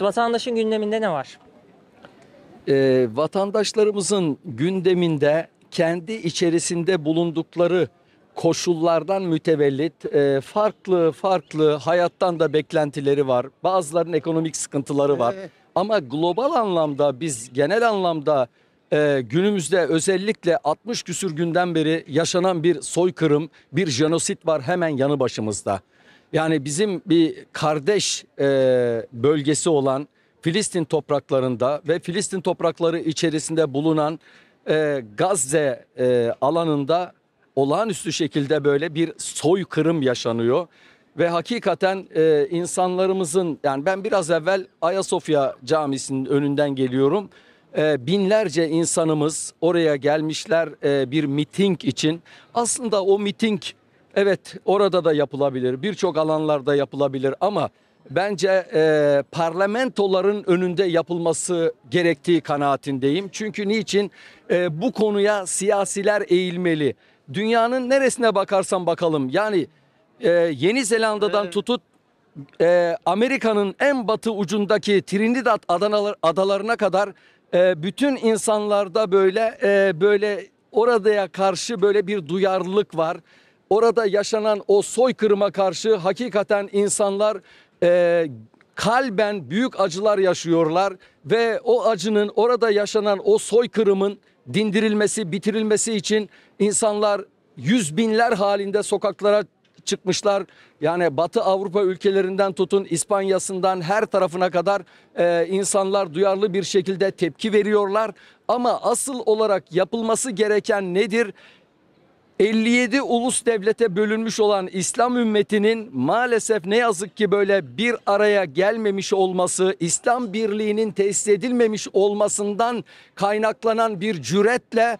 Vatandaşın gündeminde ne var? Ee, vatandaşlarımızın gündeminde kendi içerisinde bulundukları koşullardan mütevellit e, farklı farklı hayattan da beklentileri var. Bazılarının ekonomik sıkıntıları var. Evet. Ama global anlamda biz genel anlamda e, günümüzde özellikle 60 küsür günden beri yaşanan bir soykırım, bir jenosit var hemen yanı başımızda. Yani bizim bir kardeş e, bölgesi olan Filistin topraklarında ve Filistin toprakları içerisinde bulunan e, Gazze e, alanında olağanüstü şekilde böyle bir soykırım yaşanıyor. Ve hakikaten e, insanlarımızın yani ben biraz evvel Ayasofya Camisi'nin önünden geliyorum. E, binlerce insanımız oraya gelmişler e, bir miting için. Aslında o miting Evet orada da yapılabilir. Birçok alanlarda yapılabilir ama bence e, parlamentoların önünde yapılması gerektiği kanaatindeyim. Çünkü niçin e, bu konuya siyasiler eğilmeli. Dünyanın neresine bakarsan bakalım yani e, Yeni Zelanda'dan evet. tutut e, Amerika'nın en batı ucundaki Trinidad adalar, adalarına kadar e, bütün insanlarda böyle e, böyle oradaya karşı böyle bir duyarlılık var orada yaşanan o soykırıma karşı hakikaten insanlar e, kalben büyük acılar yaşıyorlar ve o acının orada yaşanan o soykırımın dindirilmesi, bitirilmesi için insanlar yüz binler halinde sokaklara çıkmışlar. Yani Batı Avrupa ülkelerinden tutun İspanya'sından her tarafına kadar e, insanlar duyarlı bir şekilde tepki veriyorlar. Ama asıl olarak yapılması gereken nedir? 57 ulus devlete bölünmüş olan İslam ümmetinin maalesef ne yazık ki böyle bir araya gelmemiş olması, İslam birliğinin tesis edilmemiş olmasından kaynaklanan bir cüretle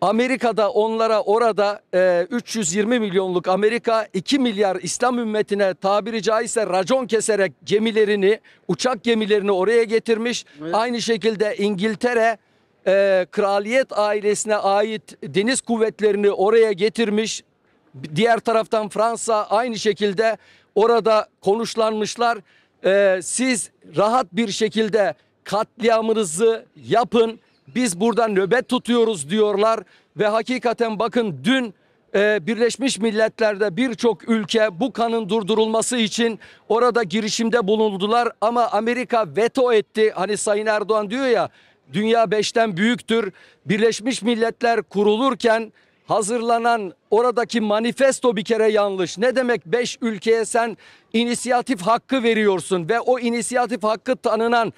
Amerika'da onlara orada e, 320 milyonluk Amerika 2 milyar İslam ümmetine tabiri caizse racon keserek gemilerini uçak gemilerini oraya getirmiş. Evet. Aynı şekilde İngiltere e, kraliyet ailesine ait deniz kuvvetlerini oraya getirmiş. Diğer taraftan Fransa aynı şekilde orada konuşlanmışlar. E, siz rahat bir şekilde katliamınızı yapın. Biz burada nöbet tutuyoruz diyorlar ve hakikaten bakın dün e, Birleşmiş Milletler'de birçok ülke bu kanın durdurulması için orada girişimde bulundular ama Amerika veto etti. Hani Sayın Erdoğan diyor ya dünya beşten büyüktür. Birleşmiş Milletler kurulurken hazırlanan oradaki manifesto bir kere yanlış. Ne demek beş ülkeye sen inisiyatif hakkı veriyorsun ve o inisiyatif hakkı tanınan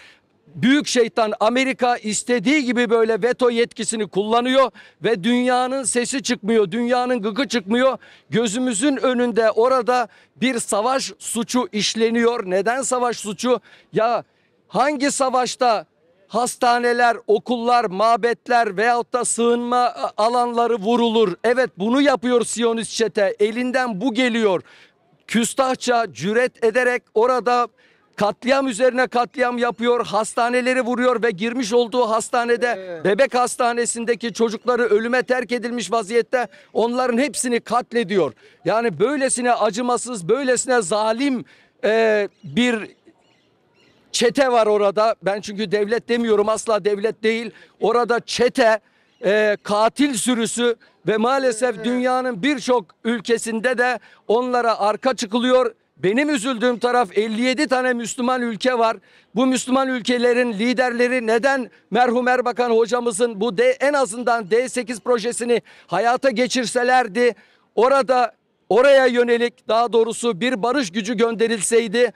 büyük şeytan Amerika istediği gibi böyle veto yetkisini kullanıyor ve dünyanın sesi çıkmıyor, dünyanın gıkı çıkmıyor. Gözümüzün önünde orada bir savaş suçu işleniyor. Neden savaş suçu? Ya hangi savaşta hastaneler, okullar, mabetler veyahut da sığınma e, alanları vurulur. Evet bunu yapıyor Siyonist çete. Elinden bu geliyor. Küstahça cüret ederek orada katliam üzerine katliam yapıyor, hastaneleri vuruyor ve girmiş olduğu hastanede bebek hastanesindeki çocukları ölüme terk edilmiş vaziyette onların hepsini katlediyor. Yani böylesine acımasız, böylesine zalim e, bir çete var orada. Ben çünkü devlet demiyorum asla devlet değil. Orada çete, e, katil sürüsü ve maalesef dünyanın birçok ülkesinde de onlara arka çıkılıyor. Benim üzüldüğüm taraf 57 tane Müslüman ülke var. Bu Müslüman ülkelerin liderleri neden merhum Erbakan hocamızın bu D, en azından D8 projesini hayata geçirselerdi orada oraya yönelik daha doğrusu bir barış gücü gönderilseydi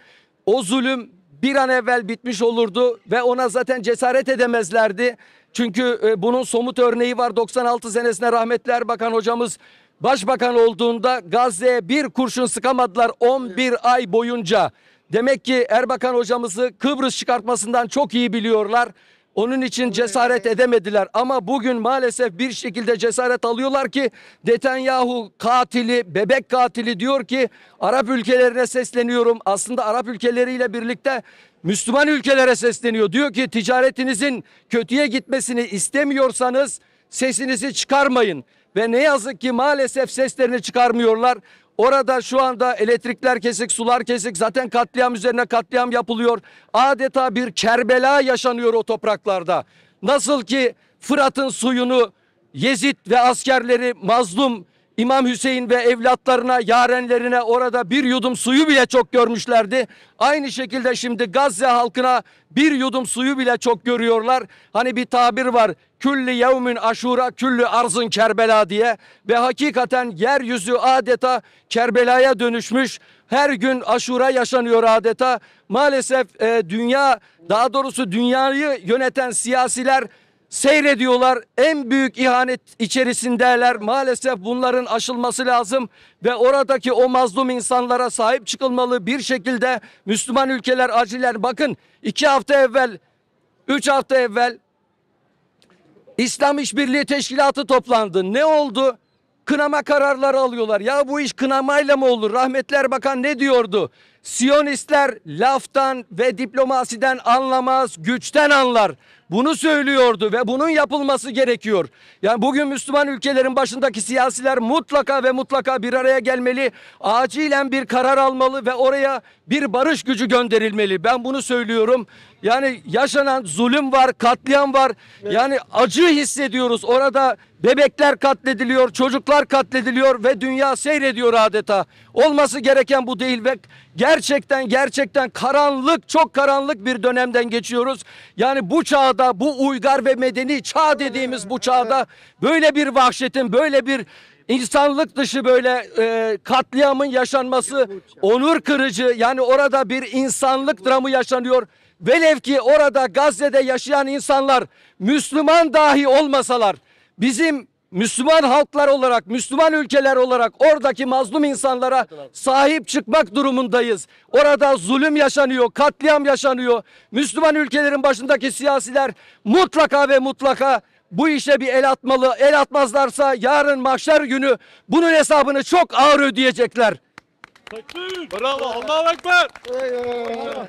o zulüm bir an evvel bitmiş olurdu ve ona zaten cesaret edemezlerdi. Çünkü e, bunun somut örneği var. 96 senesine rahmetli Erbakan hocamız başbakan olduğunda Gazze'ye bir kurşun sıkamadılar 11 ay boyunca. Demek ki Erbakan hocamızı Kıbrıs çıkartmasından çok iyi biliyorlar. Onun için cesaret edemediler ama bugün maalesef bir şekilde cesaret alıyorlar ki Netanyahu katili, bebek katili diyor ki Arap ülkelerine sesleniyorum. Aslında Arap ülkeleriyle birlikte Müslüman ülkelere sesleniyor. Diyor ki ticaretinizin kötüye gitmesini istemiyorsanız sesinizi çıkarmayın ve ne yazık ki maalesef seslerini çıkarmıyorlar. Orada şu anda elektrikler kesik, sular kesik. Zaten katliam üzerine katliam yapılıyor. Adeta bir Kerbela yaşanıyor o topraklarda. Nasıl ki Fırat'ın suyunu Yezid ve askerleri mazlum İmam Hüseyin ve evlatlarına, yarenlerine orada bir yudum suyu bile çok görmüşlerdi. Aynı şekilde şimdi Gazze halkına bir yudum suyu bile çok görüyorlar. Hani bir tabir var. Külli yevmin aşura, külli arzın Kerbela diye. Ve hakikaten yeryüzü adeta Kerbela'ya dönüşmüş. Her gün aşura yaşanıyor adeta. Maalesef e, dünya, daha doğrusu dünyayı yöneten siyasiler seyrediyorlar. En büyük ihanet içerisindeler. Maalesef bunların aşılması lazım ve oradaki o mazlum insanlara sahip çıkılmalı bir şekilde Müslüman ülkeler aciler. bakın iki hafta evvel üç hafta evvel İslam İşbirliği Teşkilatı toplandı. Ne oldu? Kınama kararları alıyorlar. Ya bu iş kınamayla mı olur? Rahmetler bakan ne diyordu? Siyonistler laftan ve diplomasiden anlamaz, güçten anlar. Bunu söylüyordu ve bunun yapılması gerekiyor. Yani bugün Müslüman ülkelerin başındaki siyasiler mutlaka ve mutlaka bir araya gelmeli. Acilen bir karar almalı ve oraya bir barış gücü gönderilmeli. Ben bunu söylüyorum. Yani yaşanan zulüm var, katliam var. Yani acı hissediyoruz. Orada bebekler katlediliyor, çocuklar katlediliyor ve dünya seyrediyor adeta. Olması gereken bu değil ve gel gerçekten gerçekten karanlık çok karanlık bir dönemden geçiyoruz. Yani bu çağda bu uygar ve medeni çağ dediğimiz bu çağda böyle bir vahşetin böyle bir insanlık dışı böyle e, katliamın yaşanması onur kırıcı yani orada bir insanlık dramı yaşanıyor. Velev ki orada Gazze'de yaşayan insanlar Müslüman dahi olmasalar bizim Müslüman halklar olarak, Müslüman ülkeler olarak oradaki mazlum insanlara sahip çıkmak durumundayız. Orada zulüm yaşanıyor, katliam yaşanıyor. Müslüman ülkelerin başındaki siyasiler mutlaka ve mutlaka bu işe bir el atmalı. El atmazlarsa yarın mahşer günü bunun hesabını çok ağır ödeyecekler. Bravo. Allah'a ekber.